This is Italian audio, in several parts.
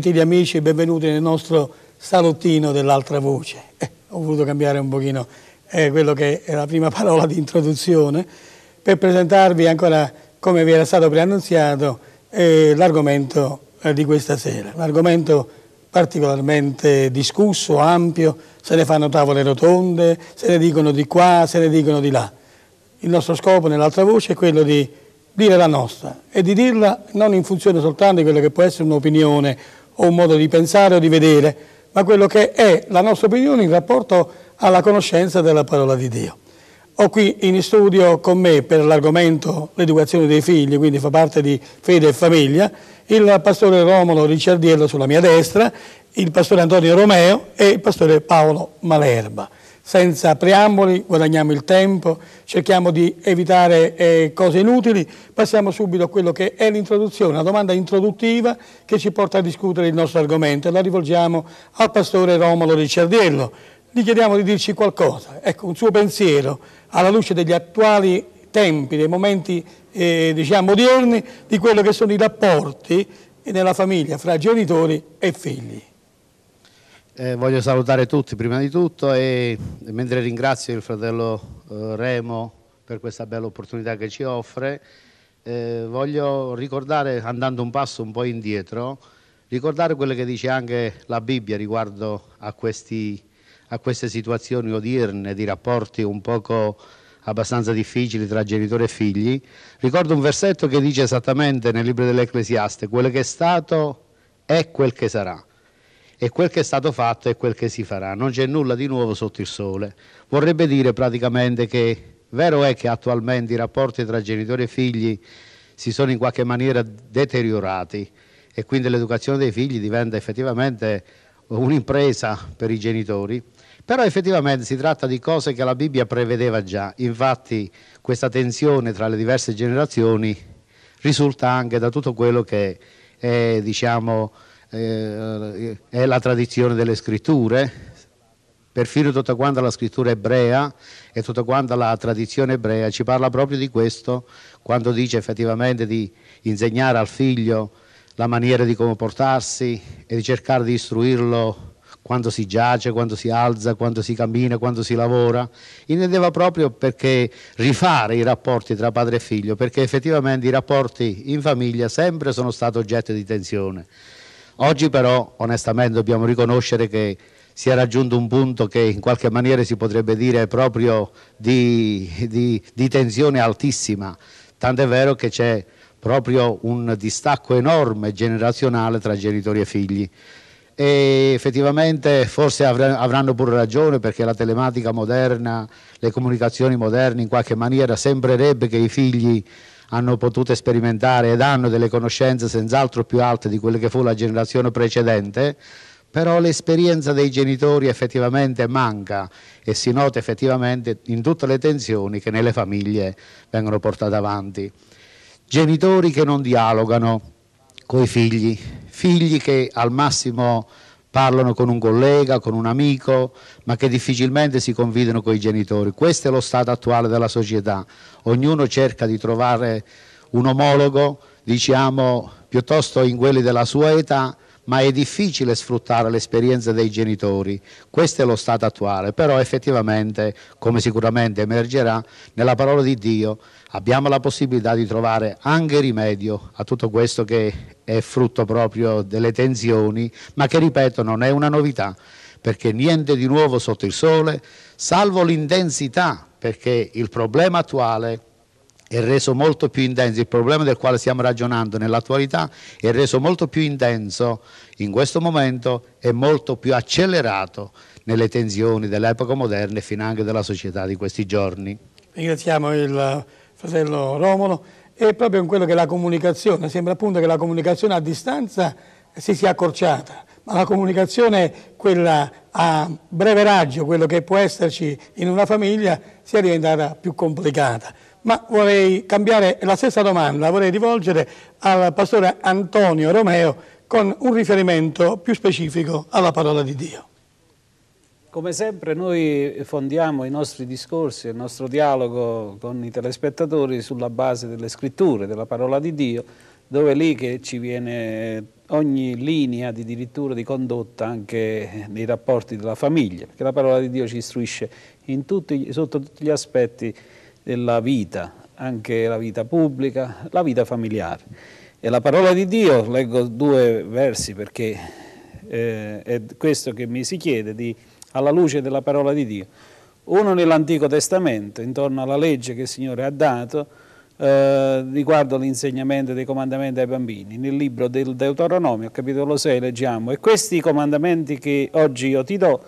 Gentili amici, benvenuti nel nostro salottino dell'altra voce. Eh, ho voluto cambiare un pochino eh, quello che è la prima parola di introduzione per presentarvi ancora, come vi era stato preannunziato, eh, l'argomento eh, di questa sera. Un argomento particolarmente discusso, ampio, se ne fanno tavole rotonde, se ne dicono di qua, se ne dicono di là. Il nostro scopo nell'altra voce è quello di dire la nostra e di dirla non in funzione soltanto di quella che può essere un'opinione o un modo di pensare o di vedere, ma quello che è la nostra opinione in rapporto alla conoscenza della parola di Dio. Ho qui in studio con me per l'argomento l'educazione dei figli, quindi fa parte di fede e famiglia, il pastore Romolo Ricciardiello sulla mia destra, il pastore Antonio Romeo e il pastore Paolo Malerba senza preamboli, guadagniamo il tempo, cerchiamo di evitare eh, cose inutili. Passiamo subito a quello che è l'introduzione, una domanda introduttiva che ci porta a discutere il nostro argomento. La rivolgiamo al pastore Romolo Ricciardiello. Gli chiediamo di dirci qualcosa, ecco, un suo pensiero alla luce degli attuali tempi, dei momenti eh, diciamo odierni, di quello che sono i rapporti nella famiglia fra genitori e figli. Eh, voglio salutare tutti prima di tutto e mentre ringrazio il fratello eh, Remo per questa bella opportunità che ci offre, eh, voglio ricordare, andando un passo un po' indietro, ricordare quello che dice anche la Bibbia riguardo a, questi, a queste situazioni odierne di rapporti un poco abbastanza difficili tra genitori e figli. Ricordo un versetto che dice esattamente nel libro dell'Ecclesiaste, quello che è stato è quel che sarà e quel che è stato fatto è quel che si farà, non c'è nulla di nuovo sotto il sole. Vorrebbe dire praticamente che vero è che attualmente i rapporti tra genitori e figli si sono in qualche maniera deteriorati e quindi l'educazione dei figli diventa effettivamente un'impresa per i genitori, però effettivamente si tratta di cose che la Bibbia prevedeva già, infatti questa tensione tra le diverse generazioni risulta anche da tutto quello che è, diciamo, eh, eh, è la tradizione delle scritture, perfino tutta quanta la scrittura ebrea e tutta quanta la tradizione ebrea ci parla proprio di questo quando dice effettivamente di insegnare al figlio la maniera di comportarsi e di cercare di istruirlo quando si giace, quando si alza, quando si cammina, quando si lavora, intendeva proprio perché rifare i rapporti tra padre e figlio, perché effettivamente i rapporti in famiglia sempre sono stati oggetto di tensione. Oggi però onestamente dobbiamo riconoscere che si è raggiunto un punto che in qualche maniera si potrebbe dire proprio di, di, di tensione altissima, tant'è vero che c'è proprio un distacco enorme generazionale tra genitori e figli. E effettivamente forse avranno pure ragione perché la telematica moderna, le comunicazioni moderne in qualche maniera sembrerebbe che i figli hanno potuto sperimentare ed hanno delle conoscenze senz'altro più alte di quelle che fu la generazione precedente, però l'esperienza dei genitori effettivamente manca e si nota effettivamente in tutte le tensioni che nelle famiglie vengono portate avanti. Genitori che non dialogano con i figli, figli che al massimo parlano con un collega, con un amico, ma che difficilmente si convidono con i genitori. Questo è lo stato attuale della società. Ognuno cerca di trovare un omologo, diciamo, piuttosto in quelli della sua età ma è difficile sfruttare l'esperienza dei genitori. Questo è lo stato attuale, però effettivamente, come sicuramente emergerà, nella parola di Dio abbiamo la possibilità di trovare anche rimedio a tutto questo che è frutto proprio delle tensioni, ma che ripeto non è una novità, perché niente di nuovo sotto il sole, salvo l'intensità, perché il problema attuale è reso molto più intenso, il problema del quale stiamo ragionando nell'attualità è reso molto più intenso in questo momento e molto più accelerato nelle tensioni dell'epoca moderna e fin anche della società di questi giorni. Ringraziamo il fratello Romolo e proprio in quello che la comunicazione, sembra appunto che la comunicazione a distanza si sia accorciata, ma la comunicazione quella a breve raggio, quello che può esserci in una famiglia, sia diventata più complicata. Ma vorrei cambiare la stessa domanda, vorrei rivolgere al pastore Antonio Romeo con un riferimento più specifico alla parola di Dio. Come sempre noi fondiamo i nostri discorsi, il nostro dialogo con i telespettatori sulla base delle scritture, della parola di Dio, dove è lì che ci viene ogni linea di dirittura, di condotta anche nei rapporti della famiglia, perché la parola di Dio ci istruisce tutti, sotto tutti gli aspetti della vita, anche la vita pubblica, la vita familiare. E la parola di Dio, leggo due versi perché eh, è questo che mi si chiede, di, alla luce della parola di Dio. Uno nell'Antico Testamento, intorno alla legge che il Signore ha dato, eh, riguardo all'insegnamento dei comandamenti ai bambini. Nel libro del Deuteronomio, capitolo 6, leggiamo, e questi comandamenti che oggi io ti do,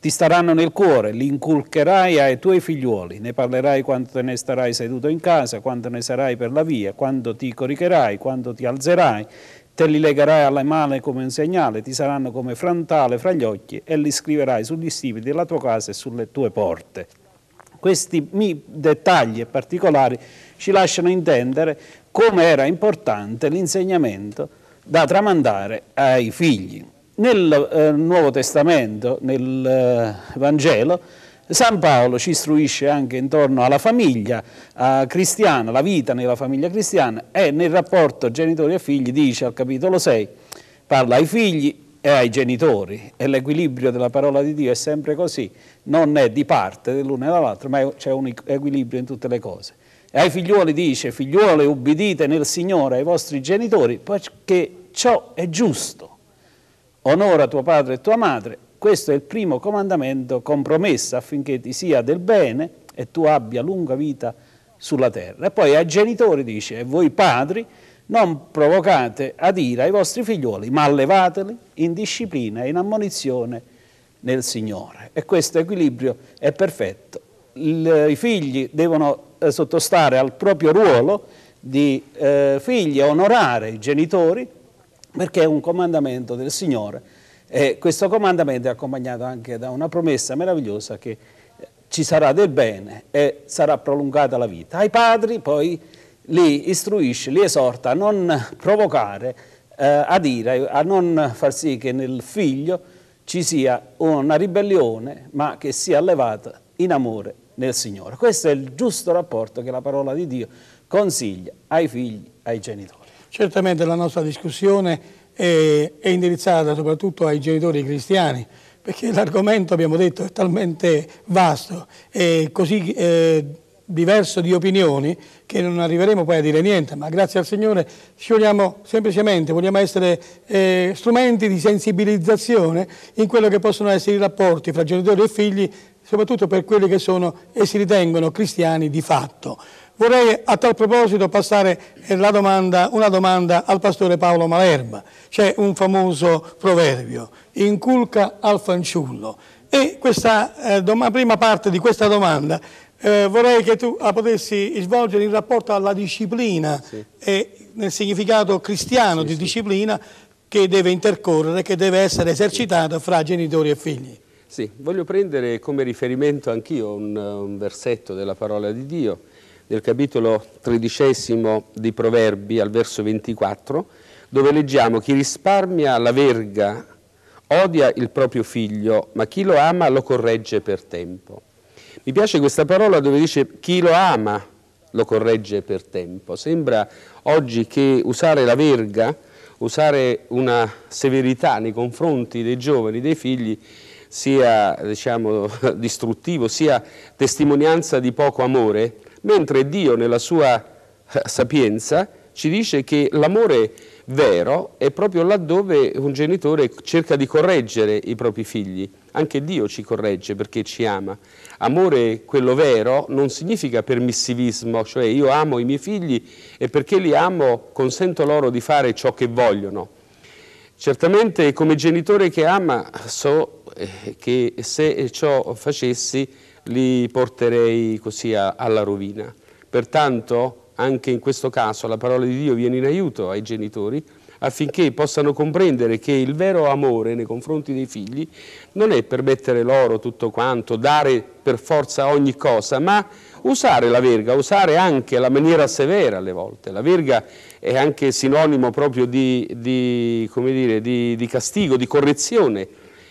ti staranno nel cuore, li inculcherai ai tuoi figliuoli, ne parlerai quando te ne starai seduto in casa, quando ne sarai per la via, quando ti coricherai, quando ti alzerai, te li legherai alle mani come un segnale, ti saranno come frantale fra gli occhi e li scriverai sugli stipiti della tua casa e sulle tue porte. Questi dettagli e particolari ci lasciano intendere come era importante l'insegnamento da tramandare ai figli. Nel eh, Nuovo Testamento, nel eh, Vangelo, San Paolo ci istruisce anche intorno alla famiglia eh, cristiana, la vita nella famiglia cristiana e nel rapporto genitori e figli dice al capitolo 6, parla ai figli e ai genitori e l'equilibrio della parola di Dio è sempre così, non è di parte dell'una e dall'altra, ma c'è un equilibrio in tutte le cose. E ai figlioli dice, figliuole ubbidite nel Signore ai vostri genitori, perché ciò è giusto onora tuo padre e tua madre, questo è il primo comandamento con promessa affinché ti sia del bene e tu abbia lunga vita sulla terra. E poi ai genitori dice, e voi padri, non provocate ad ira i vostri figlioli, ma allevateli in disciplina e in ammonizione nel Signore. E questo equilibrio è perfetto. Il, I figli devono eh, sottostare al proprio ruolo di eh, figli, onorare i genitori, perché è un comandamento del Signore e questo comandamento è accompagnato anche da una promessa meravigliosa che ci sarà del bene e sarà prolungata la vita. Ai padri poi li istruisce, li esorta a non provocare, eh, ad ira, a non far sì che nel figlio ci sia una ribellione, ma che sia allevata in amore nel Signore. Questo è il giusto rapporto che la parola di Dio consiglia ai figli, ai genitori. Certamente la nostra discussione è, è indirizzata soprattutto ai genitori cristiani, perché l'argomento, abbiamo detto, è talmente vasto e così... Eh, diverso di opinioni che non arriveremo poi a dire niente, ma grazie al Signore ci vogliamo semplicemente, vogliamo essere eh, strumenti di sensibilizzazione in quello che possono essere i rapporti fra genitori e figli, soprattutto per quelli che sono e si ritengono cristiani di fatto. Vorrei a tal proposito passare eh, domanda, una domanda al pastore Paolo Malerba. C'è un famoso proverbio, inculca al fanciullo. E questa eh, prima parte di questa domanda eh, vorrei che tu la ah, potessi svolgere in rapporto alla disciplina sì. e nel significato cristiano sì, di sì. disciplina che deve intercorrere, che deve essere esercitata fra genitori e figli. Sì, voglio prendere come riferimento anch'io un, un versetto della parola di Dio del capitolo tredicesimo di Proverbi al verso 24, dove leggiamo chi risparmia la verga odia il proprio figlio, ma chi lo ama lo corregge per tempo. Mi piace questa parola dove dice chi lo ama lo corregge per tempo. Sembra oggi che usare la verga, usare una severità nei confronti dei giovani, dei figli, sia diciamo, distruttivo, sia testimonianza di poco amore, mentre Dio nella sua eh, sapienza ci dice che l'amore vero è proprio laddove un genitore cerca di correggere i propri figli. Anche Dio ci corregge perché ci ama. Amore, quello vero, non significa permissivismo, cioè io amo i miei figli e perché li amo consento loro di fare ciò che vogliono. Certamente come genitore che ama so eh, che se ciò facessi li porterei così a, alla rovina. Pertanto anche in questo caso la parola di Dio viene in aiuto ai genitori affinché possano comprendere che il vero amore nei confronti dei figli non è permettere loro tutto quanto, dare per forza ogni cosa, ma usare la verga, usare anche la maniera severa alle volte. La verga è anche sinonimo proprio di, di, dire, di, di castigo, di correzione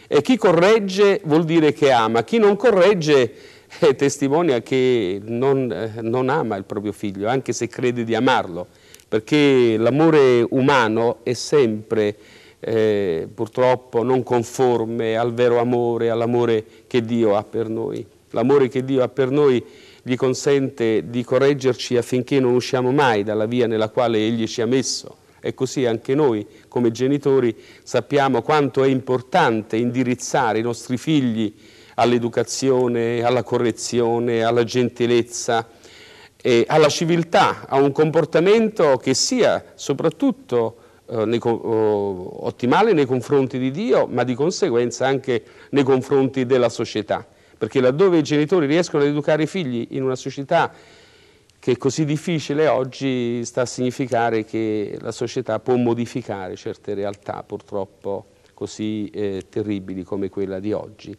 e chi corregge vuol dire che ama, chi non corregge eh, testimonia che non, eh, non ama il proprio figlio, anche se crede di amarlo, perché l'amore umano è sempre eh, purtroppo non conforme al vero amore, all'amore che Dio ha per noi. L'amore che Dio ha per noi gli consente di correggerci affinché non usciamo mai dalla via nella quale Egli ci ha messo. E così anche noi come genitori sappiamo quanto è importante indirizzare i nostri figli all'educazione, alla correzione, alla gentilezza, eh, alla civiltà, a un comportamento che sia soprattutto eh, nei, oh, ottimale nei confronti di Dio, ma di conseguenza anche nei confronti della società. Perché laddove i genitori riescono ad educare i figli in una società che è così difficile oggi sta a significare che la società può modificare certe realtà purtroppo così eh, terribili come quella di oggi,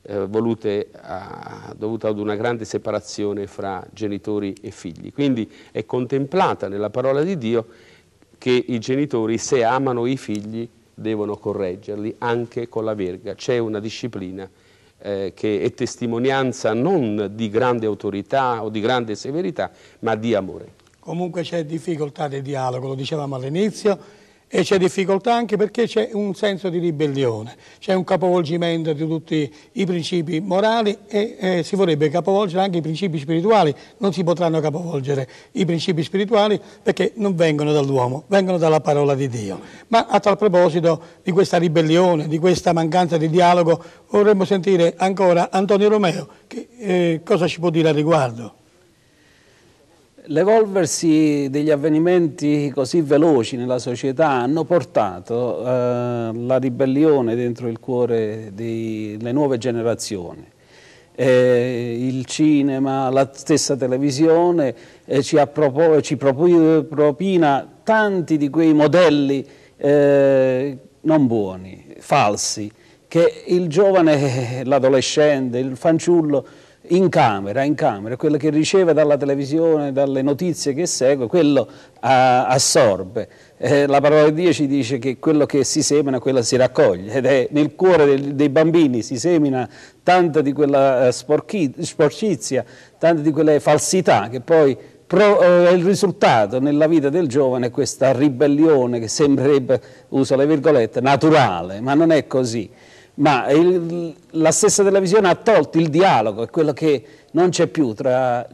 eh, volute a, dovuta ad una grande separazione fra genitori e figli. Quindi è contemplata nella parola di Dio che i genitori, se amano i figli, devono correggerli anche con la verga. C'è una disciplina eh, che è testimonianza non di grande autorità o di grande severità, ma di amore. Comunque c'è difficoltà di dialogo, lo dicevamo all'inizio, e c'è difficoltà anche perché c'è un senso di ribellione, c'è un capovolgimento di tutti i principi morali e eh, si vorrebbe capovolgere anche i principi spirituali, non si potranno capovolgere i principi spirituali perché non vengono dall'uomo, vengono dalla parola di Dio. Ma a tal proposito di questa ribellione, di questa mancanza di dialogo, vorremmo sentire ancora Antonio Romeo che eh, cosa ci può dire al riguardo. L'evolversi degli avvenimenti così veloci nella società hanno portato alla eh, ribellione dentro il cuore delle nuove generazioni. Eh, il cinema, la stessa televisione eh, ci, ci propina tanti di quei modelli eh, non buoni, falsi, che il giovane, l'adolescente, il fanciullo in camera, in camera, quello che riceve dalla televisione, dalle notizie che segue, quello a, eh, assorbe. Eh, la parola di Dio ci dice che quello che si semina, quello si raccoglie ed è nel cuore dei, dei bambini si semina tanta di quella eh, sporchi, sporcizia, tante di quelle falsità che poi pro, eh, il risultato nella vita del giovane è questa ribellione che sembrerebbe, uso le virgolette, naturale, ma non è così ma il, la stessa televisione ha tolto il dialogo, è quello che non c'è più tra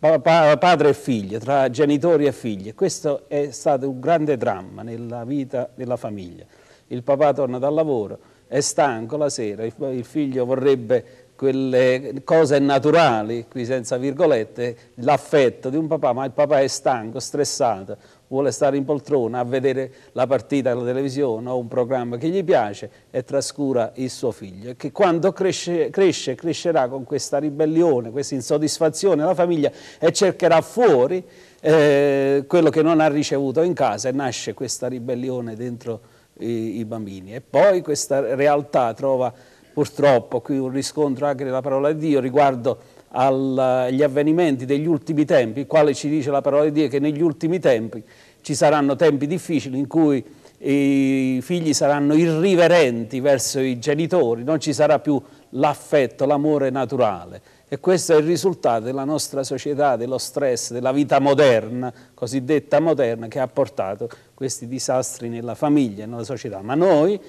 pa padre e figlio, tra genitori e figli. Questo è stato un grande dramma nella vita della famiglia. Il papà torna dal lavoro, è stanco la sera, il, il figlio vorrebbe quelle cose naturali, qui senza virgolette, l'affetto di un papà, ma il papà è stanco, stressato, vuole stare in poltrona a vedere la partita alla televisione o un programma che gli piace e trascura il suo figlio. E che quando cresce, cresce, crescerà con questa ribellione, questa insoddisfazione la famiglia e cercherà fuori eh, quello che non ha ricevuto in casa e nasce questa ribellione dentro i, i bambini. E poi questa realtà trova purtroppo qui un riscontro anche nella parola di Dio riguardo agli avvenimenti degli ultimi tempi, quale ci dice la parola di Dio che negli ultimi tempi ci saranno tempi difficili in cui i figli saranno irriverenti verso i genitori, non ci sarà più l'affetto, l'amore naturale. E questo è il risultato della nostra società, dello stress, della vita moderna, cosiddetta moderna, che ha portato questi disastri nella famiglia, nella società. Ma noi,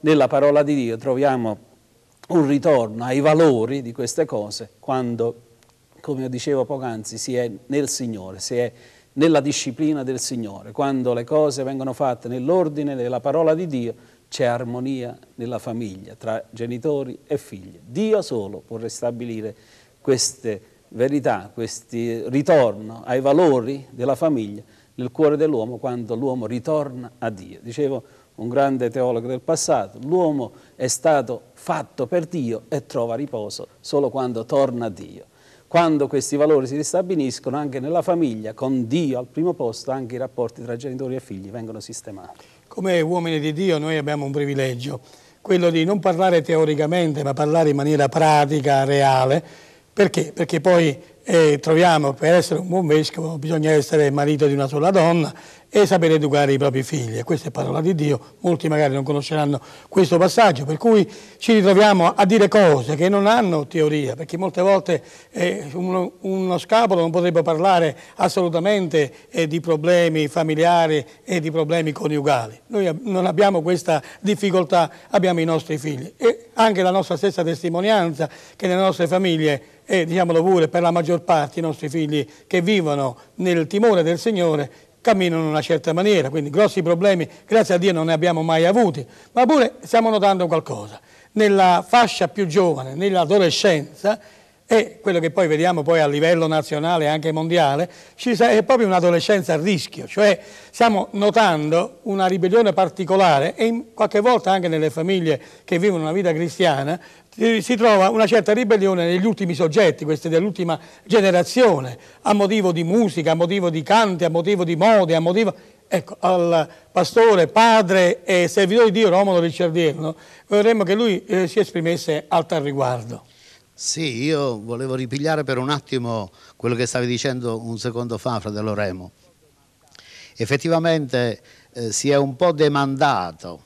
nella parola di Dio, troviamo un ritorno ai valori di queste cose quando, come dicevo poc'anzi, si è nel Signore, si è nella disciplina del Signore, quando le cose vengono fatte nell'ordine della parola di Dio, c'è armonia nella famiglia, tra genitori e figli. Dio solo può ristabilire queste verità, questo ritorno ai valori della famiglia nel cuore dell'uomo quando l'uomo ritorna a Dio. Dicevo, un grande teologo del passato, l'uomo è stato fatto per Dio e trova riposo solo quando torna a Dio. Quando questi valori si ristabiliscono anche nella famiglia, con Dio al primo posto, anche i rapporti tra genitori e figli vengono sistemati. Come uomini di Dio noi abbiamo un privilegio, quello di non parlare teoricamente ma parlare in maniera pratica, reale. Perché? Perché poi eh, troviamo che per essere un buon vescovo bisogna essere marito di una sola donna e sapere educare i propri figli. questa è parola di Dio, molti magari non conosceranno questo passaggio, per cui ci ritroviamo a dire cose che non hanno teoria, perché molte volte eh, uno, uno, scapolo non potrebbe parlare assolutamente eh, di problemi familiari e di problemi coniugali. Noi non abbiamo questa difficoltà, abbiamo i nostri figli e anche la nostra stessa testimonianza che nelle nostre famiglie e eh, diciamolo pure per la maggior parte i nostri figli che vivono nel timore del Signore camminano in una certa maniera, quindi grossi problemi, grazie a Dio, non ne abbiamo mai avuti, ma pure stiamo notando qualcosa. Nella fascia più giovane, nell'adolescenza, e quello che poi vediamo poi a livello nazionale e anche mondiale, è proprio un'adolescenza a rischio, cioè stiamo notando una ribellione particolare e qualche volta anche nelle famiglie che vivono una vita cristiana si trova una certa ribellione negli ultimi soggetti, questi dell'ultima generazione, a motivo di musica, a motivo di canti, a motivo di mode, a motivo... Ecco, al pastore, padre e servitore di Dio Romolo Ricciardino, vorremmo che lui eh, si esprimesse al tal riguardo. Sì, io volevo ripigliare per un attimo quello che stavi dicendo un secondo fa, fratello Remo. Effettivamente eh, si è un po' demandato,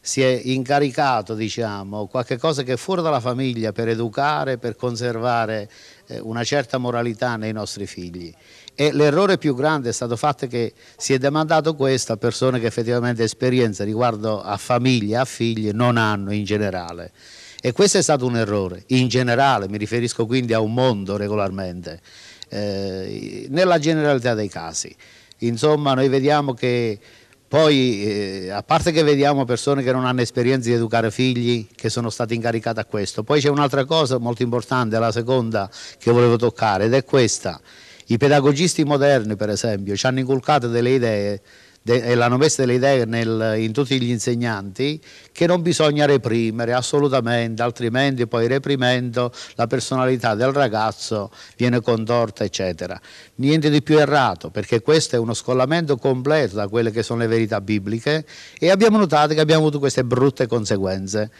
si è incaricato, diciamo, qualche cosa che è fuori dalla famiglia per educare, per conservare eh, una certa moralità nei nostri figli. E l'errore più grande è stato fatto che si è demandato questo a persone che effettivamente esperienza riguardo a famiglie, a figli non hanno in generale e questo è stato un errore, in generale, mi riferisco quindi a un mondo regolarmente, eh, nella generalità dei casi. Insomma, noi vediamo che poi, eh, a parte che vediamo persone che non hanno esperienza di educare figli, che sono state incaricate a questo, poi c'è un'altra cosa molto importante, la seconda che volevo toccare, ed è questa. I pedagogisti moderni, per esempio, ci hanno inculcato delle idee e eh, l'hanno messa delle idee nel, in tutti gli insegnanti che non bisogna reprimere assolutamente, altrimenti poi reprimendo la personalità del ragazzo viene contorta, eccetera. Niente di più errato, perché questo è uno scollamento completo da quelle che sono le verità bibliche e abbiamo notato che abbiamo avuto queste brutte conseguenze.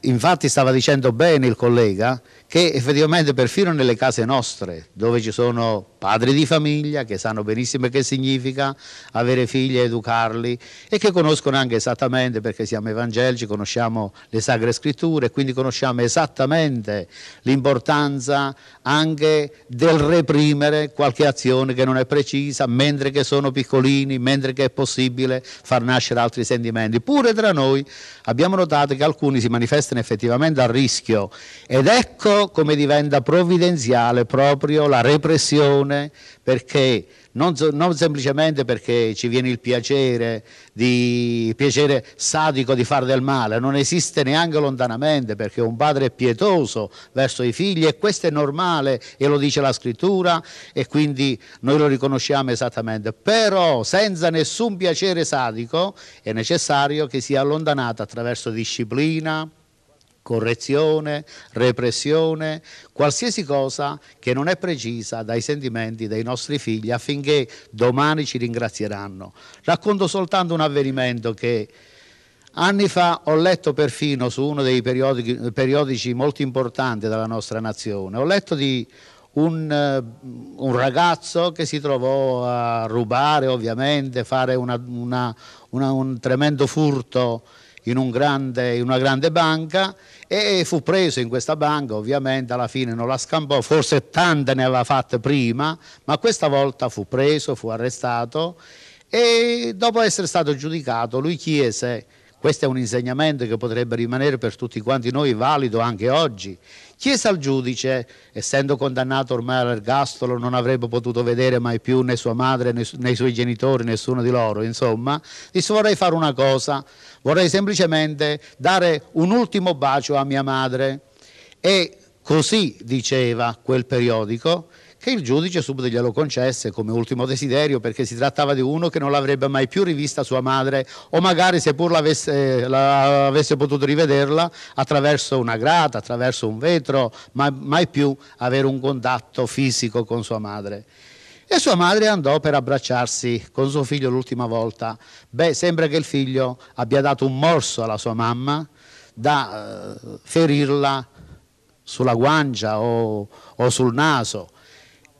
Infatti stava dicendo bene il collega che effettivamente perfino nelle case nostre, dove ci sono padri di famiglia che sanno benissimo che significa avere figli, e educarli e che conoscono anche esattamente, perché siamo evangelici, conosciamo le sacre scritture, quindi conosciamo esattamente l'importanza anche del reprimere qualche azione che non è precisa, mentre che sono piccolini, mentre che è possibile far nascere altri sentimenti. Pure tra noi abbiamo notato che alcuni si manifestano effettivamente a rischio ed ecco Ecco come diventa provvidenziale proprio la repressione, perché non, non, semplicemente perché ci viene il piacere, di, piacere sadico di fare del male, non esiste neanche lontanamente perché un padre è pietoso verso i figli e questo è normale e lo dice la scrittura e quindi noi lo riconosciamo esattamente, però senza nessun piacere sadico è necessario che sia allontanato attraverso disciplina, correzione, repressione, qualsiasi cosa che non è precisa dai sentimenti dei nostri figli affinché domani ci ringrazieranno. Racconto soltanto un avvenimento che anni fa ho letto perfino su uno dei periodici, periodici molto importanti della nostra nazione, ho letto di un, un, ragazzo che si trovò a rubare ovviamente, fare una, una, una, un tremendo furto in, un grande, in, una grande banca e fu preso in questa banca, ovviamente alla fine non la scampò, forse tante ne aveva fatte prima, ma questa volta fu preso, fu arrestato e dopo essere stato giudicato lui chiese questo è un insegnamento che potrebbe rimanere per tutti quanti noi valido anche oggi. Chiese al giudice, essendo condannato ormai all'ergastolo, non avrebbe potuto vedere mai più né sua madre né, su- né i suoi genitori, nessuno di loro, insomma, disse vorrei fare una cosa, vorrei semplicemente dare un ultimo bacio a mia madre. E così diceva quel periodico, che il giudice subito glielo concesse come ultimo desiderio perché si trattava di uno che non l'avrebbe mai più rivista sua madre o magari seppur l'avesse, l'avesse potuto rivederla attraverso una grata, attraverso un vetro, ma mai più avere un contatto fisico con sua madre e sua madre andò per abbracciarsi con suo figlio l'ultima volta. Beh, sembra che il figlio abbia dato un morso alla sua mamma da eh, ferirla sulla guancia o, o sul naso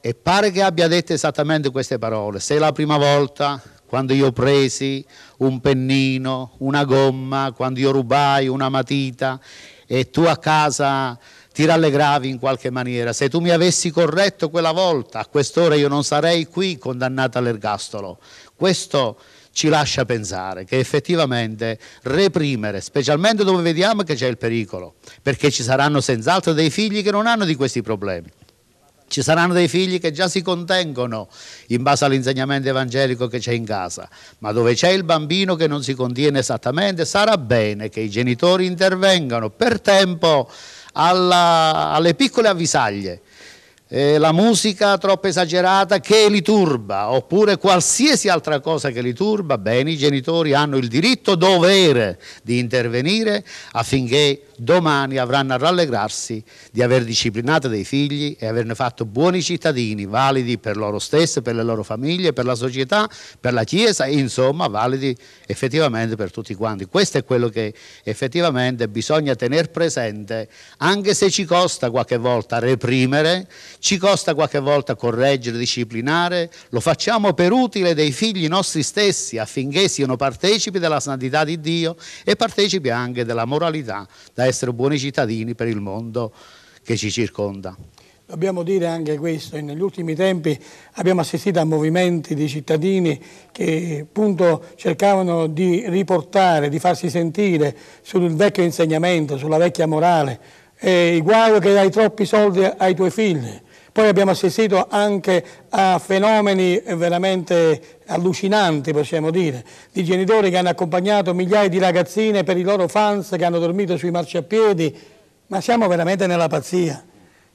e pare che abbia detto esattamente queste parole. Se la prima volta, quando io presi un pennino, una gomma, quando io rubai una matita e tu a casa ti rallegravi in qualche maniera, se tu mi avessi corretto quella volta, a quest'ora io non sarei qui condannato all'ergastolo. Questo ci lascia pensare che effettivamente reprimere, specialmente dove vediamo che c'è il pericolo, perché ci saranno senz'altro dei figli che non hanno di questi problemi. Ci saranno dei figli che già si contengono in base all'insegnamento evangelico che c'è in casa, ma dove c'è il bambino che non si contiene esattamente, sarà bene che i genitori intervengano per tempo alla, alle piccole avvisaglie. Eh, la musica troppo esagerata che li turba, oppure qualsiasi altra cosa che li turba, bene, i genitori hanno il diritto dovere di intervenire affinché domani avranno a rallegrarsi di aver disciplinato dei figli e averne fatto buoni cittadini, validi per loro stessi, per le loro famiglie, per la società, per la Chiesa insomma validi effettivamente per tutti quanti. Questo è quello che effettivamente bisogna tenere presente, anche se ci costa qualche volta reprimere, ci costa qualche volta correggere, disciplinare, lo facciamo per utile dei figli nostri stessi affinché siano partecipi della santità di Dio e partecipi anche della moralità, da essere buoni cittadini per il mondo che ci circonda. Dobbiamo dire anche questo, negli ultimi tempi abbiamo assistito a movimenti di cittadini che appunto cercavano di riportare, di farsi sentire sul vecchio insegnamento, sulla vecchia morale, e il che dai troppi soldi ai tuoi figli, poi abbiamo assistito anche a fenomeni veramente allucinanti, possiamo dire, di genitori che hanno accompagnato migliaia di ragazzine per i loro fans che hanno dormito sui marciapiedi, ma siamo veramente nella pazzia.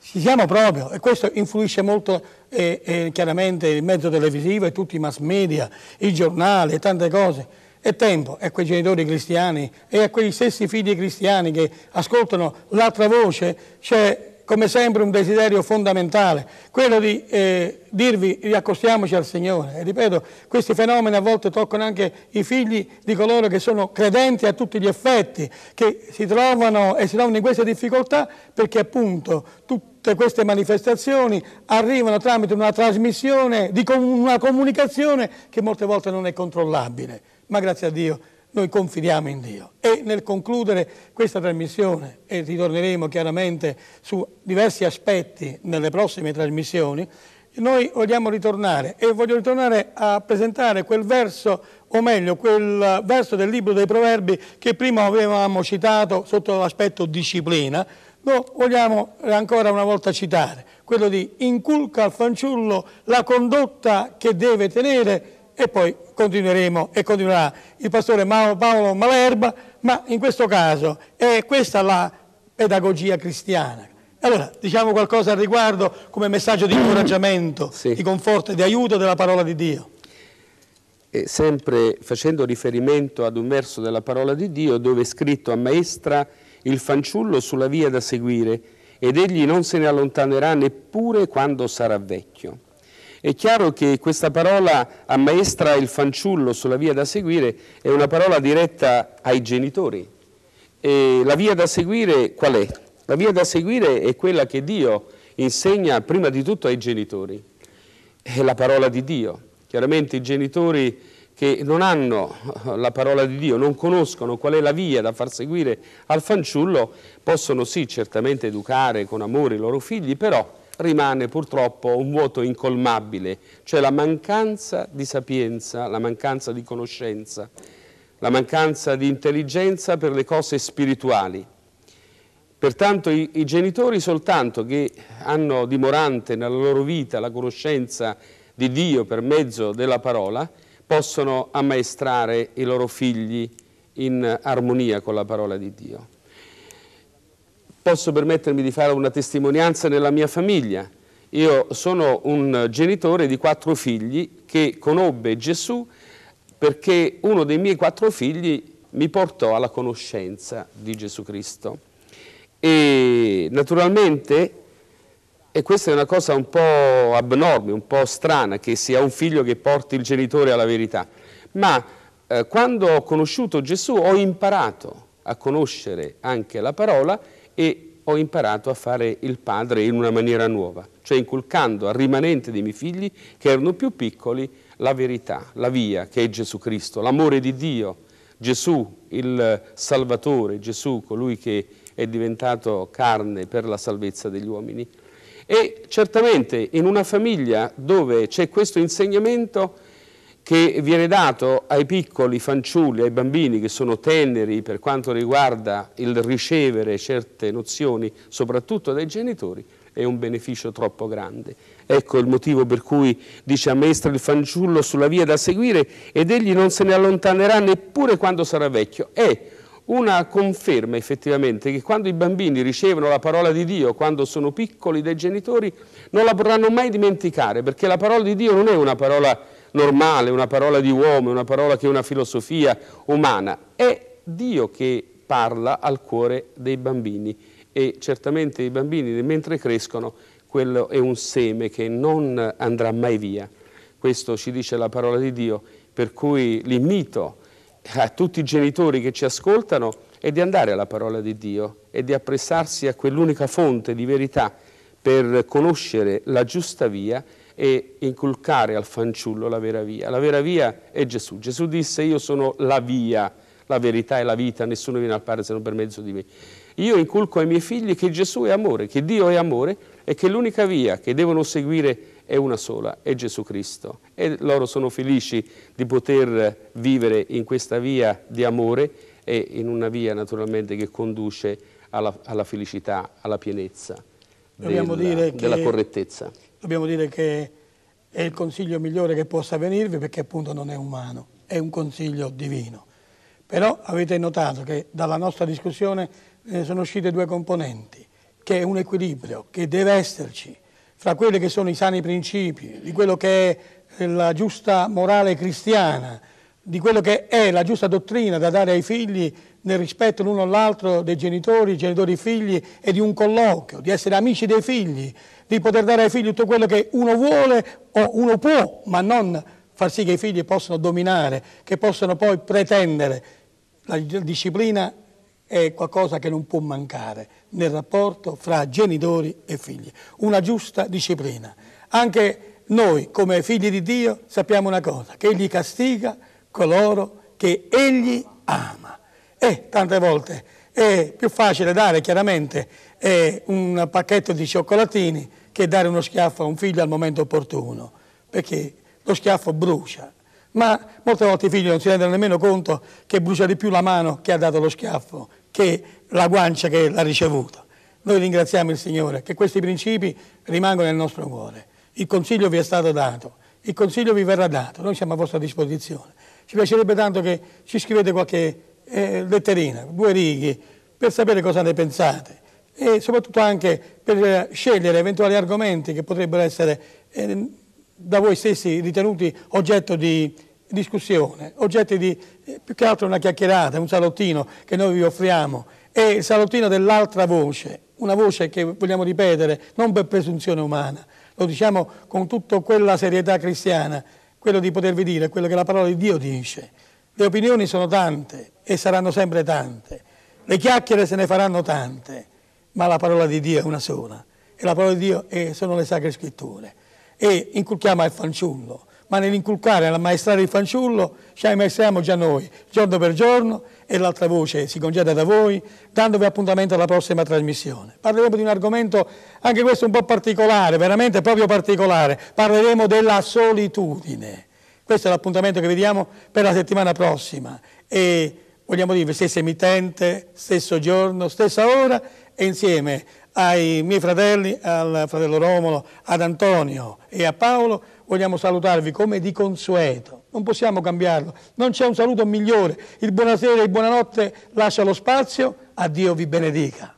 Ci siamo proprio e questo influisce molto eh, eh, chiaramente il mezzo televisivo e tutti i mass media, i giornali e tante cose. È tempo a quei genitori cristiani e a quegli stessi figli cristiani che ascoltano l'altra voce, cioè come sempre un desiderio fondamentale, quello di eh, dirvi riaccostiamoci al Signore. E ripeto, questi fenomeni a volte toccano anche i figli di coloro che sono credenti a tutti gli effetti, che si trovano e si trovano in queste difficoltà perché appunto tutte queste manifestazioni arrivano tramite una trasmissione, di com una comunicazione che molte volte non è controllabile. Ma grazie a Dio noi confidiamo in Dio. E nel concludere questa trasmissione, e ritorneremo chiaramente su diversi aspetti nelle prossime trasmissioni, noi vogliamo ritornare e voglio ritornare a presentare quel verso, o meglio, quel verso del libro dei proverbi che prima avevamo citato sotto l'aspetto disciplina, lo vogliamo ancora una volta citare, quello di inculca al fanciullo la condotta che deve tenere e poi continueremo e continuerà il pastore Paolo Malerba, ma in questo caso è questa la pedagogia cristiana. Allora, diciamo qualcosa al riguardo come messaggio di incoraggiamento, sì. di conforto e di aiuto della parola di Dio. E sempre facendo riferimento ad un verso della parola di Dio dove è scritto a maestra il fanciullo sulla via da seguire ed egli non se ne allontanerà neppure quando sarà vecchio. È chiaro che questa parola ammaestra il fanciullo sulla via da seguire è una parola diretta ai genitori. E la via da seguire qual è? La via da seguire è quella che Dio insegna prima di tutto ai genitori. È la parola di Dio. Chiaramente i genitori che non hanno la parola di Dio, non conoscono qual è la via da far seguire al fanciullo, possono sì certamente educare con amore i loro figli, però rimane purtroppo un vuoto incolmabile, cioè la mancanza di sapienza, la mancanza di conoscenza, la mancanza di intelligenza per le cose spirituali. Pertanto i, i genitori soltanto che hanno dimorante nella loro vita la conoscenza di Dio per mezzo della parola, possono ammaestrare i loro figli in armonia con la parola di Dio posso permettermi di fare una testimonianza nella mia famiglia. Io sono un genitore di quattro figli che conobbe Gesù perché uno dei miei quattro figli mi portò alla conoscenza di Gesù Cristo. E naturalmente, e questa è una cosa un po' abnorme, un po' strana, che sia un figlio che porti il genitore alla verità, ma eh, quando ho conosciuto Gesù ho imparato a conoscere anche la parola e ho imparato a fare il padre in una maniera nuova, cioè inculcando al rimanente dei miei figli, che erano più piccoli, la verità, la via che è Gesù Cristo, l'amore di Dio, Gesù il Salvatore, Gesù colui che è diventato carne per la salvezza degli uomini. E certamente in una famiglia dove c'è questo insegnamento che viene dato ai piccoli fanciulli, ai bambini che sono teneri per quanto riguarda il ricevere certe nozioni, soprattutto dai genitori, è un beneficio troppo grande. Ecco il motivo per cui dice ammaestra il fanciullo sulla via da seguire ed egli non se ne allontanerà neppure quando sarà vecchio. È una conferma effettivamente che quando i bambini ricevono la parola di Dio, quando sono piccoli dai genitori, non la potranno mai dimenticare, perché la parola di Dio non è una parola normale, una parola di uomo, una parola che è una filosofia umana, è Dio che parla al cuore dei bambini e certamente i bambini mentre crescono quello è un seme che non andrà mai via. Questo ci dice la parola di Dio, per cui l'invito a tutti i genitori che ci ascoltano è di andare alla parola di Dio e di appressarsi a quell'unica fonte di verità per conoscere la giusta via e inculcare al fanciullo la vera via. La vera via è Gesù. Gesù disse io sono la via, la verità e la vita, nessuno viene al Padre se non per mezzo di me. Io inculco ai miei figli che Gesù è amore, che Dio è amore e che l'unica via che devono seguire è una sola, è Gesù Cristo. E loro sono felici di poter vivere in questa via di amore e in una via naturalmente che conduce alla, alla felicità, alla pienezza, della, della correttezza dobbiamo dire che è il consiglio migliore che possa venirvi perché appunto non è umano, è un consiglio divino. Però avete notato che dalla nostra discussione ne eh, sono uscite due componenti, che è un equilibrio che deve esserci fra quelli che sono i sani principi, di quello che è la giusta morale cristiana, di quello che è la giusta dottrina da dare ai figli nel rispetto l'uno all'altro dei genitori, genitori figli e di un colloquio, di essere amici dei figli, di poter dare ai figli tutto quello che uno vuole o uno può, ma non far sì che i figli possano dominare, che possano poi pretendere. La disciplina è qualcosa che non può mancare nel rapporto fra genitori e figli, una giusta disciplina. Anche noi come figli di Dio sappiamo una cosa, che Egli castiga coloro che egli ama. E tante volte è più facile dare chiaramente un pacchetto di cioccolatini che dare uno schiaffo a un figlio al momento opportuno, perché lo schiaffo brucia. Ma molte volte i figli non si rendono nemmeno conto che brucia di più la mano che ha dato lo schiaffo che la guancia che l'ha ricevuto. Noi ringraziamo il Signore che questi principi rimangono nel nostro cuore. Il consiglio vi è stato dato, il consiglio vi verrà dato, noi siamo a vostra disposizione. Ci piacerebbe tanto che ci scrivete qualche eh, letterina, due righe, per sapere cosa ne pensate e soprattutto anche per eh, scegliere eventuali argomenti che potrebbero essere eh, da voi stessi ritenuti oggetto di discussione, oggetti di eh, più che altro una chiacchierata, un salottino che noi vi offriamo è il salottino dell'altra voce, una voce che vogliamo ripetere non per presunzione umana, lo diciamo con tutta quella serietà cristiana quello di potervi dire quello che la parola di Dio dice. Le opinioni sono tante e saranno sempre tante, le chiacchiere se ne faranno tante, ma la parola di Dio è una sola e la parola di Dio è, sono le sacre scritture. E inculchiamo al fanciullo, ma nell'inculcare, e ammaestrare il fanciullo ci ammaestriamo già noi, giorno per giorno e l'altra voce si congeda da voi, dandovi appuntamento alla prossima trasmissione. Parleremo di un argomento, anche questo un po' particolare, veramente proprio particolare, parleremo della solitudine. Questo è l'appuntamento che vediamo per la settimana prossima e vogliamo dirvi stessa emittente, stesso giorno, stessa ora e insieme ai miei fratelli, al fratello Romolo, ad Antonio e a Paolo, vogliamo salutarvi come di consueto, non possiamo cambiarlo, non c'è un saluto migliore, il buonasera e il buonanotte lascia lo spazio, a Dio vi benedica.